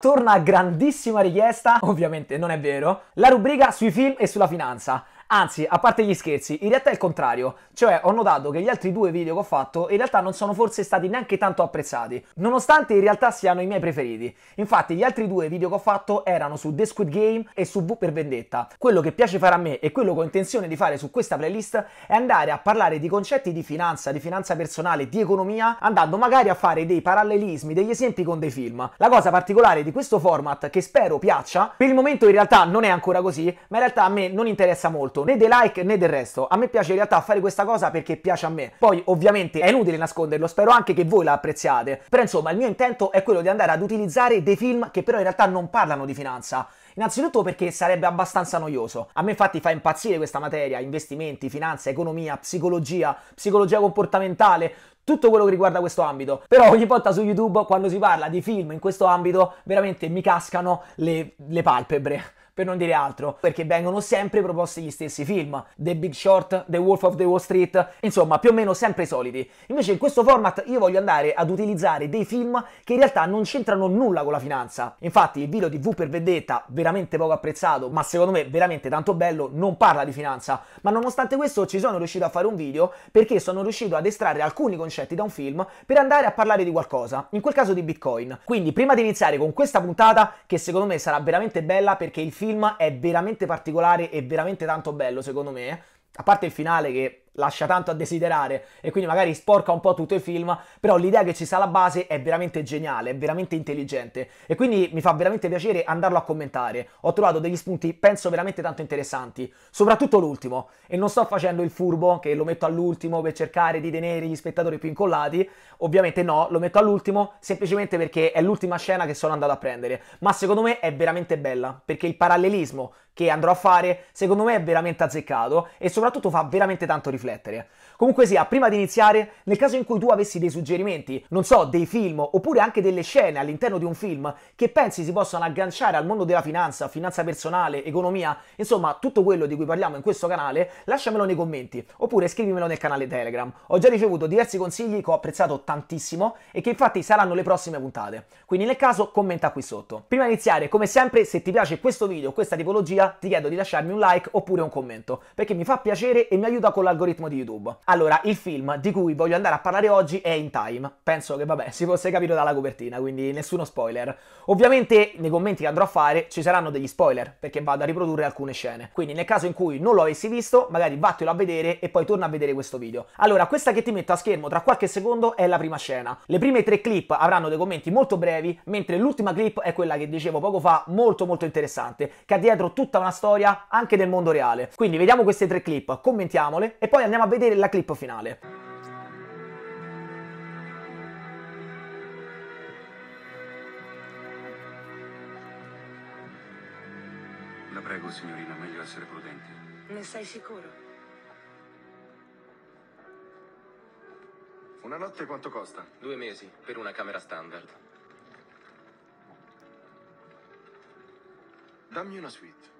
Torna a grandissima richiesta, ovviamente non è vero, la rubrica sui film e sulla finanza. Anzi, a parte gli scherzi, in realtà è il contrario, cioè ho notato che gli altri due video che ho fatto in realtà non sono forse stati neanche tanto apprezzati, nonostante in realtà siano i miei preferiti. Infatti gli altri due video che ho fatto erano su The Squid Game e su V per Vendetta. Quello che piace fare a me e quello che ho intenzione di fare su questa playlist è andare a parlare di concetti di finanza, di finanza personale, di economia, andando magari a fare dei parallelismi, degli esempi con dei film. La cosa particolare di questo format che spero piaccia, per il momento in realtà non è ancora così, ma in realtà a me non interessa molto fatto né dei like né del resto. A me piace in realtà fare questa cosa perché piace a me. Poi ovviamente è inutile nasconderlo, spero anche che voi la apprezziate. Però insomma il mio intento è quello di andare ad utilizzare dei film che però in realtà non parlano di finanza. Innanzitutto perché sarebbe abbastanza noioso. A me infatti fa impazzire questa materia, investimenti, finanza, economia, psicologia, psicologia comportamentale, tutto quello che riguarda questo ambito. Però ogni volta su YouTube quando si parla di film in questo ambito veramente mi cascano le, le palpebre per non dire altro, perché vengono sempre proposti gli stessi film, The Big Short, The Wolf of the Wall Street, insomma più o meno sempre i soliti. Invece in questo format io voglio andare ad utilizzare dei film che in realtà non c'entrano nulla con la finanza. Infatti il video di V per Vendetta, veramente poco apprezzato, ma secondo me veramente tanto bello, non parla di finanza, ma nonostante questo ci sono riuscito a fare un video perché sono riuscito ad estrarre alcuni concetti da un film per andare a parlare di qualcosa, in quel caso di Bitcoin. Quindi prima di iniziare con questa puntata, che secondo me sarà veramente bella perché il film film è veramente particolare e veramente tanto bello, secondo me. A parte il finale che lascia tanto a desiderare e quindi magari sporca un po' tutto il film, però l'idea che ci sta alla base è veramente geniale, è veramente intelligente e quindi mi fa veramente piacere andarlo a commentare. Ho trovato degli spunti, penso, veramente tanto interessanti, soprattutto l'ultimo e non sto facendo il furbo che lo metto all'ultimo per cercare di tenere gli spettatori più incollati, ovviamente no, lo metto all'ultimo semplicemente perché è l'ultima scena che sono andato a prendere, ma secondo me è veramente bella perché il parallelismo che andrò a fare secondo me è veramente azzeccato e soprattutto fa veramente tanto riflettere riflettere. Comunque sia, prima di iniziare, nel caso in cui tu avessi dei suggerimenti, non so, dei film oppure anche delle scene all'interno di un film che pensi si possano agganciare al mondo della finanza, finanza personale, economia, insomma tutto quello di cui parliamo in questo canale, lasciamelo nei commenti oppure scrivimelo nel canale Telegram. Ho già ricevuto diversi consigli che ho apprezzato tantissimo e che infatti saranno le prossime puntate. Quindi nel caso commenta qui sotto. Prima di iniziare, come sempre, se ti piace questo video, questa tipologia, ti chiedo di lasciarmi un like oppure un commento perché mi fa piacere e mi aiuta con l'algoritmo l'algoritmo di YouTube. Allora, il film di cui voglio andare a parlare oggi è In Time. Penso che vabbè, si fosse capito dalla copertina, quindi nessuno spoiler. Ovviamente nei commenti che andrò a fare ci saranno degli spoiler, perché vado a riprodurre alcune scene. Quindi nel caso in cui non lo avessi visto, magari vattelo a vedere e poi torna a vedere questo video. Allora, questa che ti metto a schermo tra qualche secondo è la prima scena. Le prime tre clip avranno dei commenti molto brevi, mentre l'ultima clip è quella che dicevo poco fa, molto molto interessante, che ha dietro tutta una storia anche del mondo reale. Quindi vediamo queste tre clip, commentiamole e poi poi andiamo a vedere la clip finale. La prego, signorina, meglio essere prudente. Ne sei sicuro? Una notte quanto costa? Due mesi, per una camera standard. Dammi una suite.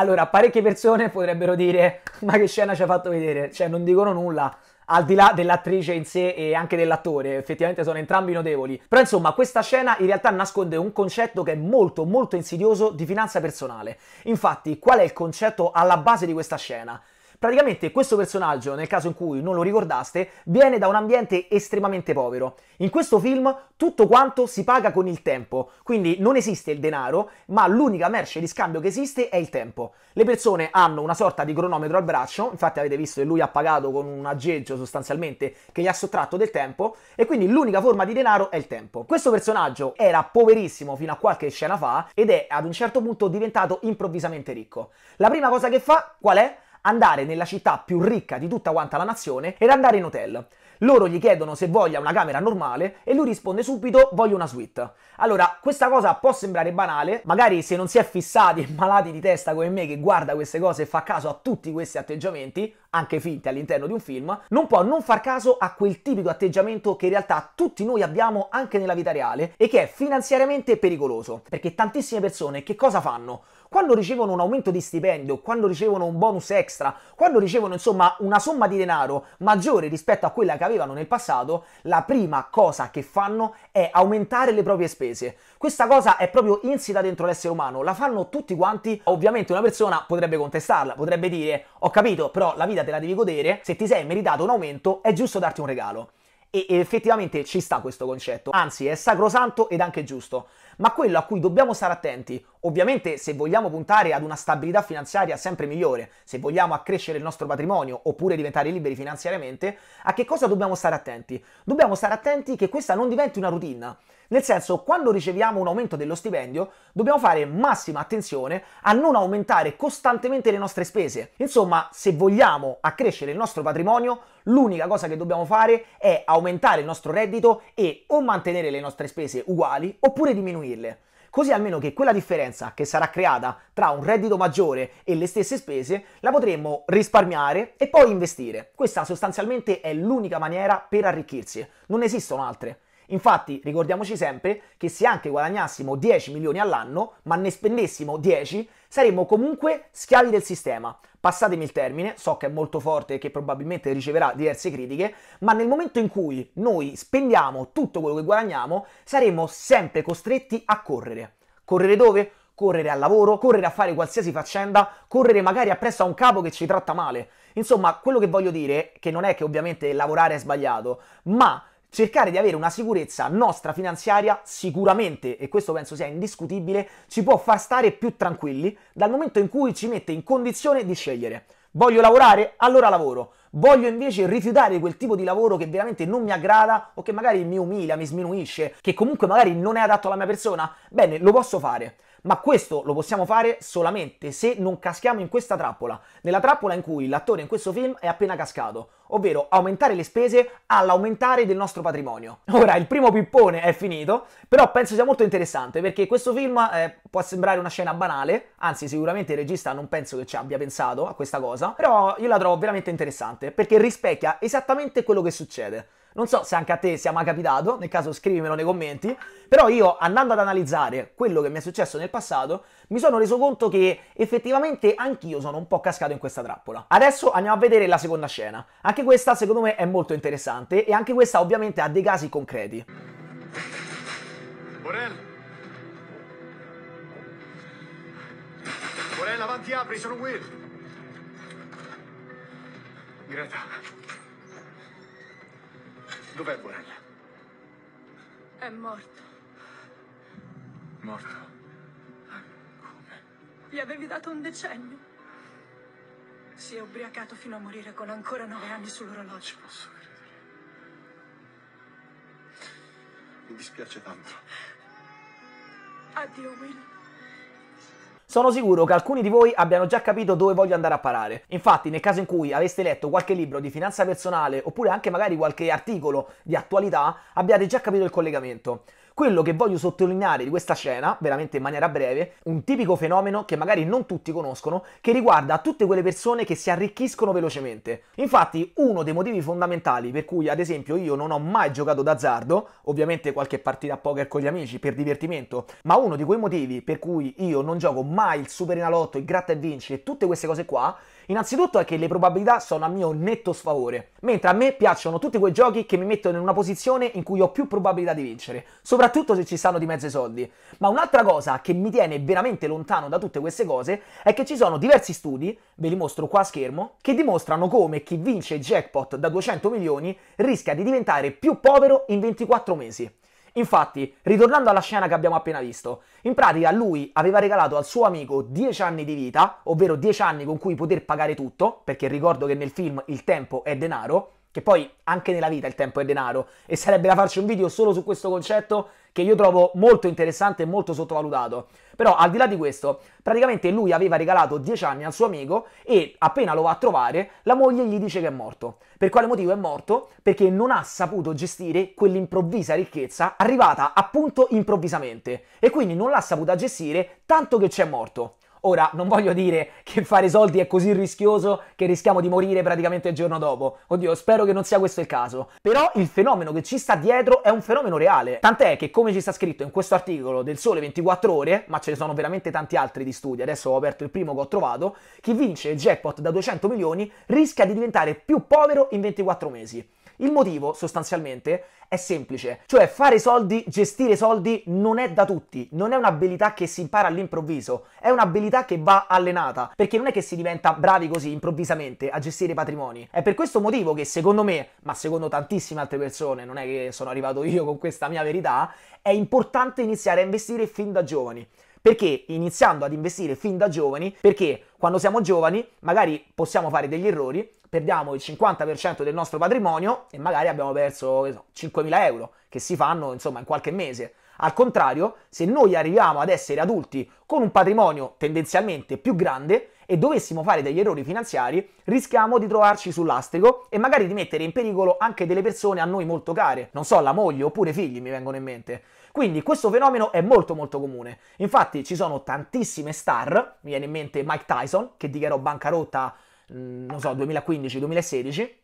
Allora, parecchie persone potrebbero dire, ma che scena ci ha fatto vedere? Cioè, non dicono nulla al di là dell'attrice in sé e anche dell'attore, effettivamente sono entrambi notevoli. Però insomma, questa scena in realtà nasconde un concetto che è molto molto insidioso di finanza personale. Infatti, qual è il concetto alla base di questa scena? Praticamente questo personaggio, nel caso in cui non lo ricordaste, viene da un ambiente estremamente povero. In questo film tutto quanto si paga con il tempo, quindi non esiste il denaro, ma l'unica merce di scambio che esiste è il tempo. Le persone hanno una sorta di cronometro al braccio, infatti avete visto che lui ha pagato con un aggeggio sostanzialmente che gli ha sottratto del tempo, e quindi l'unica forma di denaro è il tempo. Questo personaggio era poverissimo fino a qualche scena fa ed è ad un certo punto diventato improvvisamente ricco. La prima cosa che fa qual è? andare nella città più ricca di tutta quanta la nazione ed andare in hotel. Loro gli chiedono se voglia una camera normale e lui risponde subito voglio una suite. Allora, questa cosa può sembrare banale, magari se non si è fissati e malati di testa come me che guarda queste cose e fa caso a tutti questi atteggiamenti, anche finti all'interno di un film, non può non far caso a quel tipico atteggiamento che in realtà tutti noi abbiamo anche nella vita reale e che è finanziariamente pericoloso, perché tantissime persone che cosa fanno? quando ricevono un aumento di stipendio, quando ricevono un bonus extra, quando ricevono insomma una somma di denaro maggiore rispetto a quella che avevano nel passato, la prima cosa che fanno è aumentare le proprie spese. Questa cosa è proprio insita dentro l'essere umano, la fanno tutti quanti. Ovviamente una persona potrebbe contestarla, potrebbe dire ho capito, però la vita te la devi godere, se ti sei meritato un aumento è giusto darti un regalo. E effettivamente ci sta questo concetto, anzi è sacrosanto ed anche giusto ma quello a cui dobbiamo stare attenti, ovviamente se vogliamo puntare ad una stabilità finanziaria sempre migliore, se vogliamo accrescere il nostro patrimonio oppure diventare liberi finanziariamente, a che cosa dobbiamo stare attenti? Dobbiamo stare attenti che questa non diventi una routine. Nel senso, quando riceviamo un aumento dello stipendio, dobbiamo fare massima attenzione a non aumentare costantemente le nostre spese. Insomma, se vogliamo accrescere il nostro patrimonio, l'unica cosa che dobbiamo fare è aumentare il nostro reddito e o mantenere le nostre spese uguali oppure diminuirle così almeno che quella differenza che sarà creata tra un reddito maggiore e le stesse spese la potremmo risparmiare e poi investire. Questa sostanzialmente è l'unica maniera per arricchirsi, non esistono altre. Infatti ricordiamoci sempre che se anche guadagnassimo 10 milioni all'anno, ma ne spendessimo 10, saremmo comunque schiavi del sistema. Passatemi il termine, so che è molto forte e che probabilmente riceverà diverse critiche, ma nel momento in cui noi spendiamo tutto quello che guadagniamo, saremmo sempre costretti a correre. Correre dove? correre al lavoro, correre a fare qualsiasi faccenda, correre magari appresso a un capo che ci tratta male. Insomma, quello che voglio dire, che non è che ovviamente lavorare è sbagliato, ma cercare di avere una sicurezza nostra finanziaria sicuramente, e questo penso sia indiscutibile, ci può far stare più tranquilli dal momento in cui ci mette in condizione di scegliere. Voglio lavorare? Allora lavoro. Voglio invece rifiutare quel tipo di lavoro che veramente non mi aggrada o che magari mi umilia, mi sminuisce, che comunque magari non è adatto alla mia persona? Bene, lo posso fare. Ma questo lo possiamo fare solamente se non caschiamo in questa trappola, nella trappola in cui l'attore in questo film è appena cascato, ovvero aumentare le spese all'aumentare del nostro patrimonio. Ora, il primo pippone è finito, però penso sia molto interessante perché questo film eh, può sembrare una scena banale, anzi sicuramente il regista non penso che ci abbia pensato a questa cosa, però io la trovo veramente interessante perché rispecchia esattamente quello che succede. Non so se anche a te sia mai capitato, nel caso scrivimelo nei commenti, però io andando ad analizzare quello che mi è successo nel passato, mi sono reso conto che effettivamente anch'io sono un po' cascato in questa trappola. Adesso andiamo a vedere la seconda scena. Anche questa secondo me è molto interessante e anche questa ovviamente ha dei casi concreti. Borel. Borel, avanti apri, sono Will. Greta. Dov'è Buella? È morto. Morto? Come? Gli avevi dato un decennio. Si è ubriacato fino a morire con ancora nove anni sull'orologio. Non ci posso credere. Mi dispiace tanto. Addio, Will. Sono sicuro che alcuni di voi abbiano già capito dove voglio andare a parare. Infatti, nel caso in cui aveste letto qualche libro di finanza personale oppure anche magari qualche articolo di attualità, abbiate già capito il collegamento. Quello che voglio sottolineare di questa scena, veramente in maniera breve, un tipico fenomeno che magari non tutti conoscono, che riguarda tutte quelle persone che si arricchiscono velocemente. Infatti, uno dei motivi fondamentali per cui, ad esempio, io non ho mai giocato d'azzardo, ovviamente qualche partita a poker con gli amici per divertimento, ma uno di quei motivi per cui io non gioco mai il Super Enalotto, il Gratta e Vinci e tutte queste cose qua, Innanzitutto è che le probabilità sono a mio netto sfavore, mentre a me piacciono tutti quei giochi che mi mettono in una posizione in cui ho più probabilità di vincere, soprattutto se ci stanno di mezzo i soldi. Ma un'altra cosa che mi tiene veramente lontano da tutte queste cose è che ci sono diversi studi, ve li mostro qua a schermo, che dimostrano come chi vince il jackpot da 200 milioni rischia di diventare più povero in 24 mesi. Infatti, ritornando alla scena che abbiamo appena visto, in pratica lui aveva regalato al suo amico 10 anni di vita, ovvero 10 anni con cui poter pagare tutto, perché ricordo che nel film il tempo è denaro, che poi anche nella vita il tempo è denaro e sarebbe da farci un video solo su questo concetto che io trovo molto interessante e molto sottovalutato. Però al di là di questo, praticamente lui aveva regalato 10 anni al suo amico e appena lo va a trovare, la moglie gli dice che è morto. Per quale motivo è morto? Perché non ha saputo gestire quell'improvvisa ricchezza arrivata appunto improvvisamente e quindi non l'ha saputa gestire tanto che c'è morto. Ora, non voglio dire che fare soldi è così rischioso che rischiamo di morire praticamente il giorno dopo. Oddio, spero che non sia questo il caso. Però il fenomeno che ci sta dietro è un fenomeno reale. Tant'è che, come ci sta scritto in questo articolo del Sole 24 Ore, ma ce ne sono veramente tanti altri di studi, adesso ho aperto il primo che ho trovato, chi vince il jackpot da 200 milioni rischia di diventare più povero in 24 mesi. Il motivo, sostanzialmente, è semplice, cioè fare soldi, gestire soldi non è da tutti, non è un'abilità che si impara all'improvviso, è un'abilità che va allenata, perché non è che si diventa bravi così improvvisamente a gestire i patrimoni. È per questo motivo che secondo me, ma secondo tantissime altre persone, non è che sono arrivato io con questa mia verità, è importante iniziare a investire fin da giovani. Perché iniziando ad investire fin da giovani, perché quando siamo giovani magari possiamo fare degli errori, perdiamo il 50% del nostro patrimonio e magari abbiamo perso so, 5.000 euro che si fanno insomma in qualche mese. Al contrario, se noi arriviamo ad essere adulti con un patrimonio tendenzialmente più grande, e dovessimo fare degli errori finanziari, rischiamo di trovarci sull'astrico e magari di mettere in pericolo anche delle persone a noi molto care, non so, la moglie oppure i figli mi vengono in mente. Quindi questo fenomeno è molto molto comune. Infatti ci sono tantissime star, mi viene in mente Mike Tyson che dichiarò bancarotta, mm, non so, 2015-2016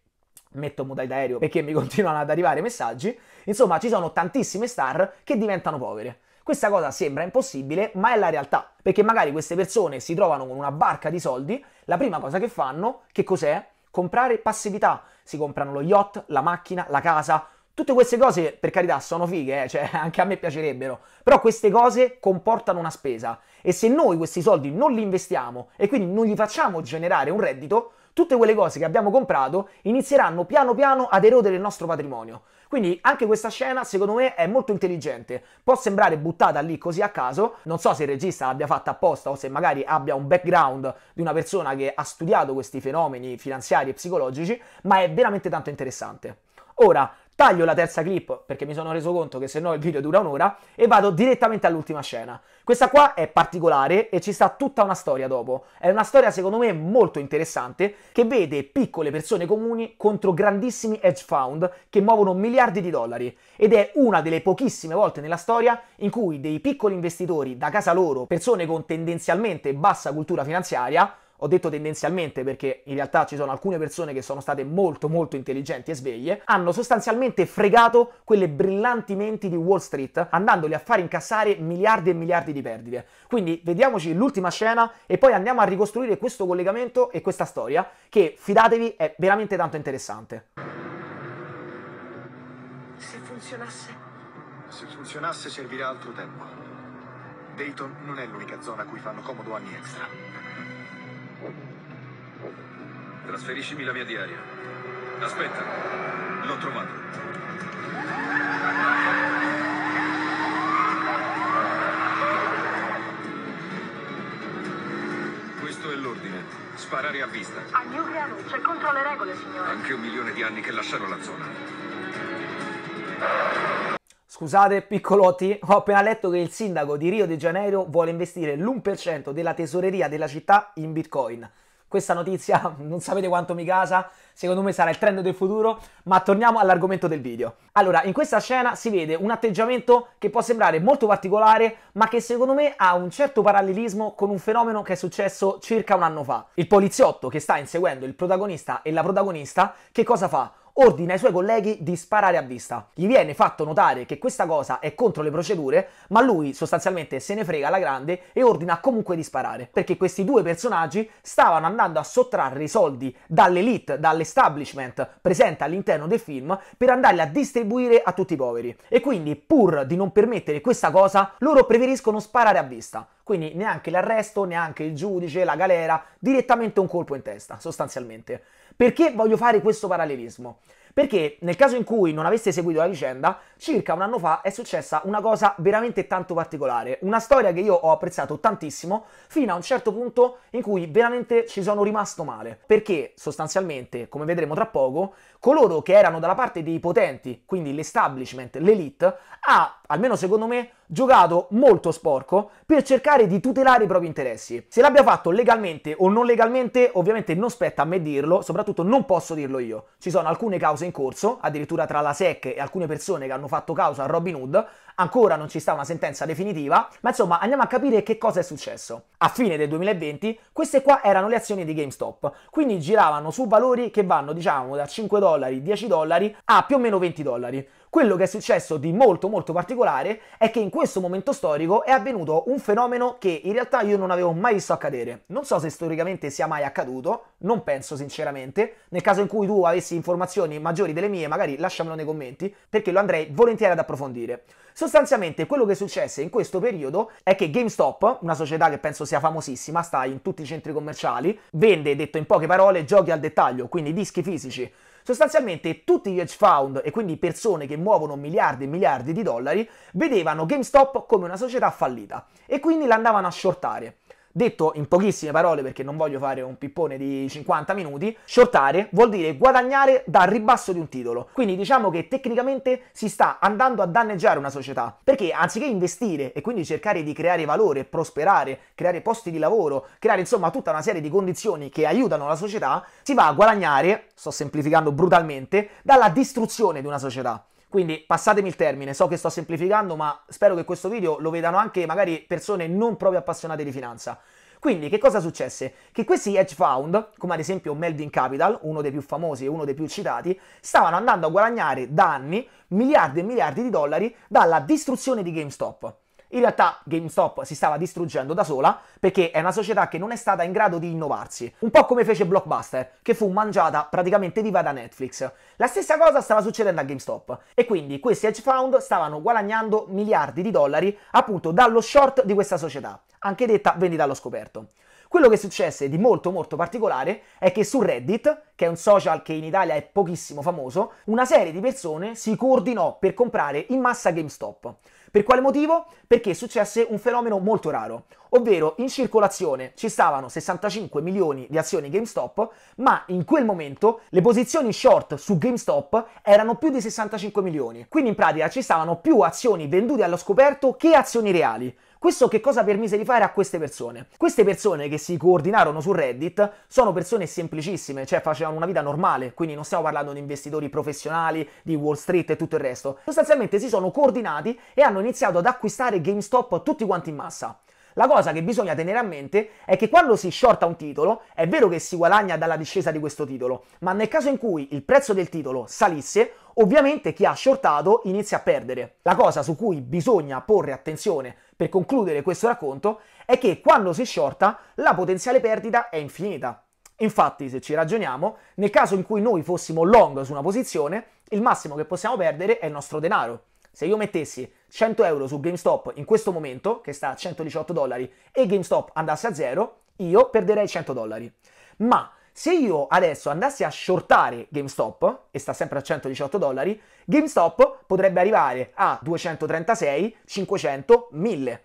metto modalità aereo perché mi continuano ad arrivare messaggi. Insomma, ci sono tantissime star che diventano povere. Questa cosa sembra impossibile, ma è la realtà, perché magari queste persone si trovano con una barca di soldi, la prima cosa che fanno, che cos'è? Comprare passività. Si comprano lo yacht, la macchina, la casa, Tutte queste cose, per carità, sono fighe, eh? cioè anche a me piacerebbero, però queste cose comportano una spesa e se noi questi soldi non li investiamo e quindi non gli facciamo generare un reddito, tutte quelle cose che abbiamo comprato inizieranno piano piano ad erodere il nostro patrimonio. Quindi anche questa scena secondo me è molto intelligente, può sembrare buttata lì così a caso, non so se il regista l'abbia fatta apposta o se magari abbia un background di una persona che ha studiato questi fenomeni finanziari e psicologici, ma è veramente tanto interessante. Ora, taglio la terza clip perché mi sono reso conto che se no il video dura un'ora e vado direttamente all'ultima scena. Questa qua è particolare e ci sta tutta una storia dopo. È una storia secondo me molto interessante che vede piccole persone comuni contro grandissimi hedge fund che muovono miliardi di dollari ed è una delle pochissime volte nella storia in cui dei piccoli investitori da casa loro, persone con tendenzialmente bassa cultura finanziaria, ho detto tendenzialmente perché in realtà ci sono alcune persone che sono state molto molto intelligenti e sveglie, hanno sostanzialmente fregato quelle brillanti menti di Wall Street andandoli a far incassare miliardi e miliardi di perdite. Quindi vediamoci l'ultima scena e poi andiamo a ricostruire questo collegamento e questa storia che, fidatevi, è veramente tanto interessante. Se funzionasse... Se funzionasse servirà altro tempo. Dayton non è l'unica zona a cui fanno comodo anni extra. Trasferiscimi la mia diaria. Aspetta, l'ho trovato. Questo è l'ordine. Sparare a vista. A Newgram c'è contro le regole, signore. Anche un milione di anni che lasciano la zona. Scusate, piccolotti, ho appena letto che il sindaco di Rio de Janeiro vuole investire l'1% della tesoreria della città in bitcoin. Questa notizia non sapete quanto mi casa, secondo me sarà il trend del futuro, ma torniamo all'argomento del video. Allora, in questa scena si vede un atteggiamento che può sembrare molto particolare, ma che secondo me ha un certo parallelismo con un fenomeno che è successo circa un anno fa. Il poliziotto che sta inseguendo il protagonista e la protagonista, che cosa fa? ordina ai suoi colleghi di sparare a vista. Gli viene fatto notare che questa cosa è contro le procedure, ma lui sostanzialmente se ne frega alla grande e ordina comunque di sparare, perché questi due personaggi stavano andando a sottrarre i soldi dall'elite, dall'establishment presente all'interno del film per andarli a distribuire a tutti i poveri. E quindi, pur di non permettere questa cosa, loro preferiscono sparare a vista. Quindi neanche l'arresto, neanche il giudice, la galera, direttamente un colpo in testa, sostanzialmente. Perché voglio fare questo parallelismo? Perché nel caso in cui non aveste seguito la vicenda, circa un anno fa è successa una cosa veramente tanto particolare, una storia che io ho apprezzato tantissimo fino a un certo punto in cui veramente ci sono rimasto male, perché sostanzialmente, come vedremo tra poco, coloro che erano dalla parte dei potenti, quindi l'establishment, l'elite, ha, almeno secondo me, giocato molto sporco per cercare di tutelare i propri interessi. Se l'abbia fatto legalmente o non legalmente, ovviamente non spetta a me dirlo, soprattutto non posso dirlo io. Ci sono alcune cause in corso, addirittura tra la SEC e alcune persone che hanno fatto causa a Robin Hood, ancora non ci sta una sentenza definitiva, ma insomma andiamo a capire che cosa è successo. A fine del 2020 queste qua erano le azioni di GameStop, quindi giravano su valori che vanno diciamo da 5 dollari, 10 dollari a più o meno 20 dollari. Quello che è successo di molto molto particolare è che in questo momento storico è avvenuto un fenomeno che in realtà io non avevo mai visto accadere. Non so se storicamente sia mai accaduto, non penso sinceramente. Nel caso in cui tu avessi informazioni maggiori delle mie, magari lasciamelo nei commenti, perché lo andrei volentieri ad approfondire. Sostanzialmente quello che successe in questo periodo è che GameStop, una società che penso sia famosissima, sta in tutti i centri commerciali, vende, detto in poche parole, giochi al dettaglio, quindi dischi fisici Sostanzialmente tutti gli hedge fund e quindi persone che muovono miliardi e miliardi di dollari vedevano GameStop come una società fallita e quindi l'andavano a shortare. Detto in pochissime parole perché non voglio fare un pippone di 50 minuti, shortare vuol dire guadagnare dal ribasso di un titolo. Quindi diciamo che tecnicamente si sta andando a danneggiare una società, perché anziché investire e quindi cercare di creare valore, prosperare, creare posti di lavoro, creare insomma tutta una serie di condizioni che aiutano la società, si va a guadagnare, sto semplificando brutalmente, dalla distruzione di una società. Quindi passatemi il termine, so che sto semplificando, ma spero che questo video lo vedano anche magari persone non proprio appassionate di finanza. Quindi che cosa successe? Che questi hedge fund, come ad esempio Melvin Capital, uno dei più famosi e uno dei più citati, stavano andando a guadagnare da anni miliardi e miliardi di dollari dalla distruzione di GameStop. In realtà GameStop si stava distruggendo da sola perché è una società che non è stata in grado di innovarsi, un po' come fece Blockbuster, che fu mangiata praticamente viva da Netflix. La stessa cosa stava succedendo a GameStop e quindi questi hedge fund stavano guadagnando miliardi di dollari appunto dallo short di questa società, anche detta vendita allo scoperto. Quello che successe di molto molto particolare è che su Reddit, che è un social che in Italia è pochissimo famoso, una serie di persone si coordinò per comprare in massa GameStop. Per quale motivo? Perché successe un fenomeno molto raro, ovvero in circolazione ci stavano 65 milioni di azioni GameStop, ma in quel momento le posizioni short su GameStop erano più di 65 milioni, quindi in pratica ci stavano più azioni vendute allo scoperto che azioni reali. Questo che cosa permise di fare a queste persone? Queste persone che si coordinarono su Reddit sono persone semplicissime, cioè facevano una vita normale, quindi non stiamo parlando di investitori professionali, di Wall Street e tutto il resto. Sostanzialmente si sono coordinati e hanno iniziato ad acquistare GameStop tutti quanti in massa. La cosa che bisogna tenere a mente è che quando si shorta un titolo, è vero che si guadagna dalla discesa di questo titolo, ma nel caso in cui il prezzo del titolo salisse, ovviamente chi ha shortato inizia a perdere. La cosa su cui bisogna porre attenzione per concludere questo racconto è che quando si shorta la potenziale perdita è infinita. Infatti, se ci ragioniamo, nel caso in cui noi fossimo long su una posizione, il massimo che possiamo perdere è il nostro denaro. Se io mettessi 100 euro su GameStop in questo momento, che sta a 118 dollari, e GameStop andasse a zero, io perderei 100 dollari. Ma se io adesso andassi a shortare GameStop, e sta sempre a 118 dollari, GameStop potrebbe arrivare a 236, 500, 1000.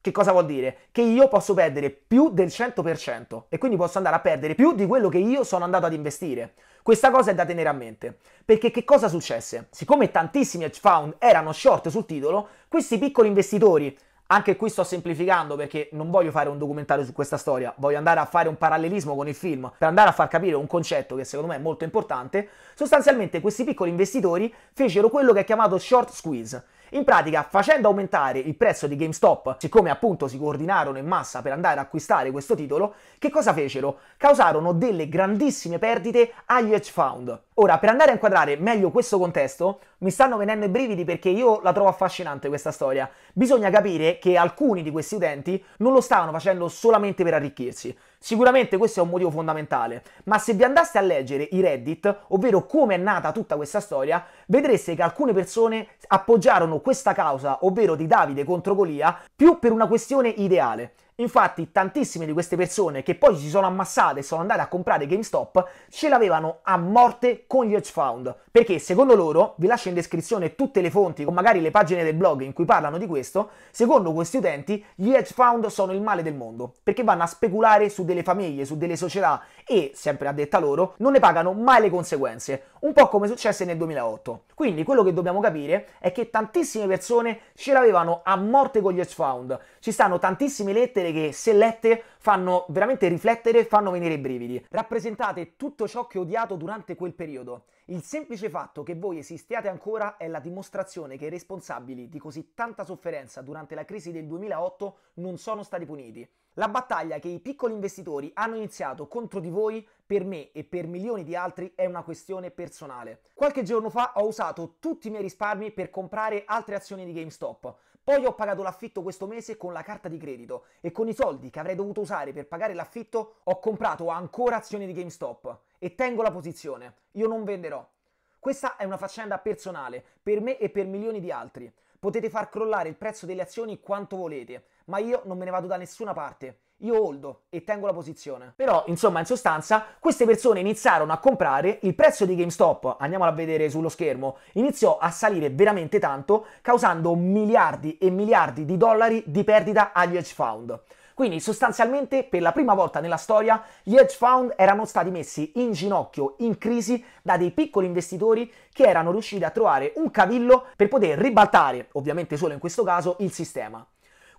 Che cosa vuol dire? Che io posso perdere più del 100% e quindi posso andare a perdere più di quello che io sono andato ad investire. Questa cosa è da tenere a mente, perché che cosa successe? Siccome tantissimi hedge fund erano short sul titolo, questi piccoli investitori anche qui sto semplificando perché non voglio fare un documentario su questa storia, voglio andare a fare un parallelismo con il film per andare a far capire un concetto che secondo me è molto importante. Sostanzialmente questi piccoli investitori fecero quello che è chiamato short squeeze, in pratica, facendo aumentare il prezzo di GameStop, siccome appunto si coordinarono in massa per andare ad acquistare questo titolo, che cosa fecero? Causarono delle grandissime perdite agli hedge fund. Ora, per andare a inquadrare meglio questo contesto, mi stanno venendo i brividi perché io la trovo affascinante questa storia. Bisogna capire che alcuni di questi utenti non lo stavano facendo solamente per arricchirsi, Sicuramente questo è un motivo fondamentale, ma se vi andaste a leggere i Reddit, ovvero come è nata tutta questa storia, vedreste che alcune persone appoggiarono questa causa, ovvero di Davide contro Golia, più per una questione ideale. Infatti tantissime di queste persone che poi si sono ammassate e sono andate a comprare GameStop ce l'avevano a morte con gli hedge fund, perché secondo loro, vi lascio in descrizione tutte le fonti o magari le pagine del blog in cui parlano di questo, secondo questi utenti gli hedge fund sono il male del mondo, perché vanno a speculare su delle famiglie, su delle società e, sempre a detta loro, non ne pagano mai le conseguenze, un po' come successe nel 2008. Quindi quello che dobbiamo capire è che tantissime persone ce l'avevano a morte con gli hedge fund, ci stanno tantissime lettere scene che se lette fanno veramente riflettere e fanno venire i brividi. Rappresentate tutto ciò che ho odiato durante quel periodo. Il semplice fatto che voi esistiate ancora è la dimostrazione che i responsabili di così tanta sofferenza durante la crisi del 2008 non sono stati puniti. La battaglia che i piccoli investitori hanno iniziato contro di voi, per me e per milioni di altri, è una questione personale. Qualche giorno fa ho usato tutti i miei risparmi per comprare altre azioni di GameStop. Poi ho pagato l'affitto questo mese con la carta di credito e con i soldi che avrei dovuto usare per pagare l'affitto ho comprato ancora azioni di GameStop e tengo la posizione. Io non venderò. Questa è una faccenda personale, per me e per milioni di altri. Potete far crollare il prezzo delle azioni quanto volete, ma io non me ne vado da nessuna parte io holdo e tengo la posizione. Però, insomma, in sostanza, queste persone iniziarono a comprare, il prezzo di GameStop, andiamolo a vedere sullo schermo, iniziò a salire veramente tanto, causando miliardi e miliardi di dollari di perdita agli hedge fund. Quindi sostanzialmente per la prima volta nella storia gli hedge fund erano stati messi in ginocchio, in crisi da dei piccoli investitori che erano riusciti a trovare un cavillo per poter ribaltare, ovviamente solo in questo caso, il sistema.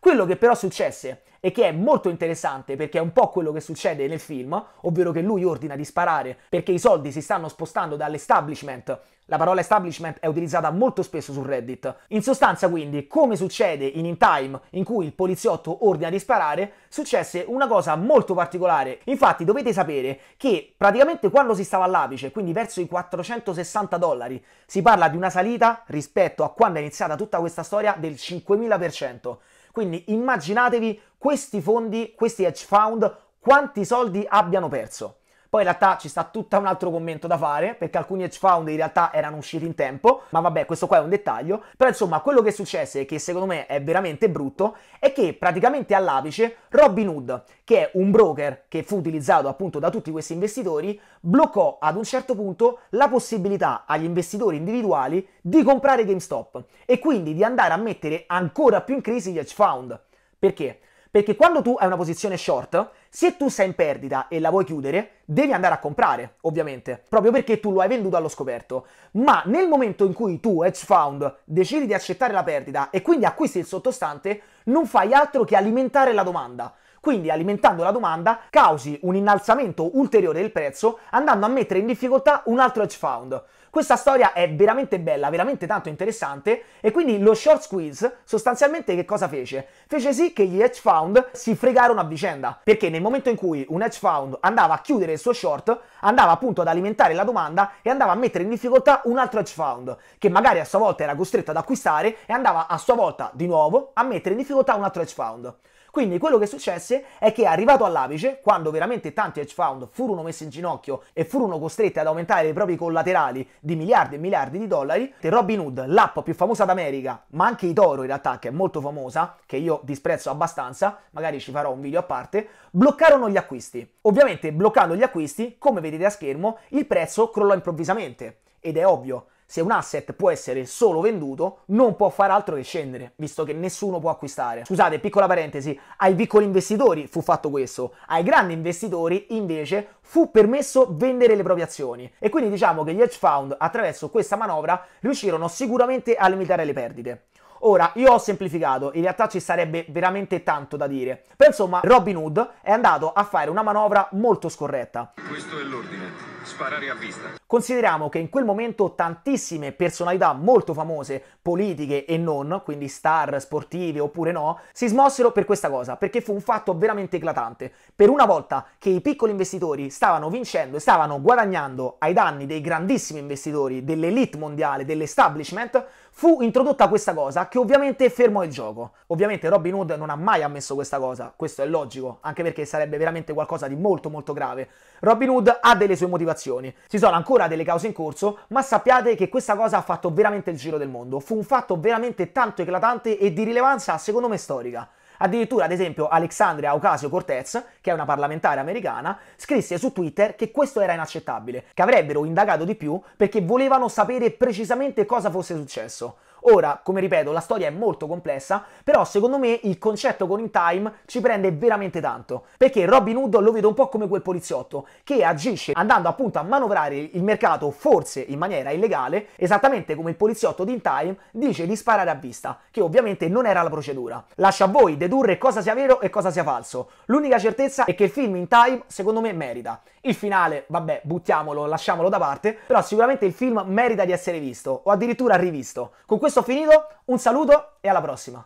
Quello che però successe e che è molto interessante perché è un po' quello che succede nel film, ovvero che lui ordina di sparare perché i soldi si stanno spostando dall'establishment. La parola establishment è utilizzata molto spesso su Reddit. In sostanza, quindi, come succede in In Time, in cui il poliziotto ordina di sparare, successe una cosa molto particolare. Infatti, dovete sapere che praticamente quando si stava all'apice, quindi verso i 460 dollari, si parla di una salita rispetto a quando è iniziata tutta questa storia del 5000%. Quindi immaginatevi questi fondi, questi hedge fund, quanti soldi abbiano perso. Poi in realtà ci sta tutto un altro commento da fare, perché alcuni hedge fund in realtà erano usciti in tempo, ma vabbè, questo qua è un dettaglio. Però insomma, quello che successe, che secondo me è veramente brutto, è che praticamente all'apice Robin Hood, che è un broker che fu utilizzato appunto da tutti questi investitori, bloccò ad un certo punto la possibilità agli investitori individuali di comprare GameStop e quindi di andare a mettere ancora più in crisi gli hedge fund. Perché? Perché quando tu hai una posizione short, se tu sei in perdita e la vuoi chiudere, devi andare a comprare, ovviamente, proprio perché tu lo hai venduto allo scoperto. Ma nel momento in cui tu, hedge fund, decidi di accettare la perdita e quindi acquisti il sottostante, non fai altro che alimentare la domanda. Quindi alimentando la domanda causi un innalzamento ulteriore del prezzo andando a mettere in difficoltà un altro hedge fund. Questa storia è veramente bella, veramente tanto interessante e quindi lo short squeeze sostanzialmente che cosa fece? Fece sì che gli hedge fund si fregarono a vicenda, perché nel momento in cui un hedge fund andava a chiudere il suo short, andava appunto ad alimentare la domanda e andava a mettere in difficoltà un altro hedge fund, che magari a sua volta era costretto ad acquistare e andava a sua volta di nuovo a mettere in difficoltà un altro hedge fund. Quindi quello che successe è che arrivato all'apice, quando veramente tanti hedge fund furono messi in ginocchio e furono costretti ad aumentare i propri collaterali di miliardi e miliardi di dollari, Robin Hood, l'app più famosa d'America, ma anche i Toro in realtà, che è molto famosa, che io disprezzo abbastanza, magari ci farò un video a parte, bloccarono gli acquisti. Ovviamente bloccando gli acquisti, come vedete a schermo, il prezzo crollò improvvisamente. Ed è ovvio, se un asset può essere solo venduto, non può fare altro che scendere, visto che nessuno può acquistare. Scusate, piccola parentesi, ai piccoli investitori fu fatto questo, ai grandi investitori invece fu permesso vendere le proprie azioni e quindi diciamo che gli hedge fund attraverso questa manovra riuscirono sicuramente a limitare le perdite. Ora, io ho semplificato, in realtà ci sarebbe veramente tanto da dire. Però insomma, Robin Hood è andato a fare una manovra molto scorretta. Questo è l'ordine, sparare a vista. Consideriamo che in quel momento tantissime personalità molto famose, politiche e non, quindi star, sportive oppure no, si smossero per questa cosa, perché fu un fatto veramente eclatante. Per una volta che i piccoli investitori stavano vincendo e stavano guadagnando ai danni dei grandissimi investitori, dell'elite mondiale, dell'establishment, fu introdotta questa cosa che ovviamente fermò il gioco. Ovviamente Robin Hood non ha mai ammesso questa cosa, questo è logico, anche perché sarebbe veramente qualcosa di molto molto grave. Robin Hood ha delle sue motivazioni, ci sono ancora delle cause in corso, ma sappiate che questa cosa ha fatto veramente il giro del mondo, fu un fatto veramente tanto eclatante e di rilevanza secondo me storica. Addirittura, ad esempio, Alexandria Ocasio-Cortez, che è una parlamentare americana, scrisse su Twitter che questo era inaccettabile, che avrebbero indagato di più perché volevano sapere precisamente cosa fosse successo. Ora, come ripeto, la storia è molto complessa, però secondo me il concetto con In Time ci prende veramente tanto, perché Robin Hood lo vedo un po' come quel poliziotto che agisce andando appunto a manovrare il mercato forse in maniera illegale, esattamente come il poliziotto di In Time dice di sparare a vista, che ovviamente non era la procedura. Lascia a voi dedurre cosa sia vero e cosa sia falso. L'unica certezza è che il film In Time secondo me merita il finale, vabbè, buttiamolo, lasciamolo da parte, però sicuramente il film merita di essere visto o addirittura rivisto. Con questo ho finito, un saluto e alla prossima.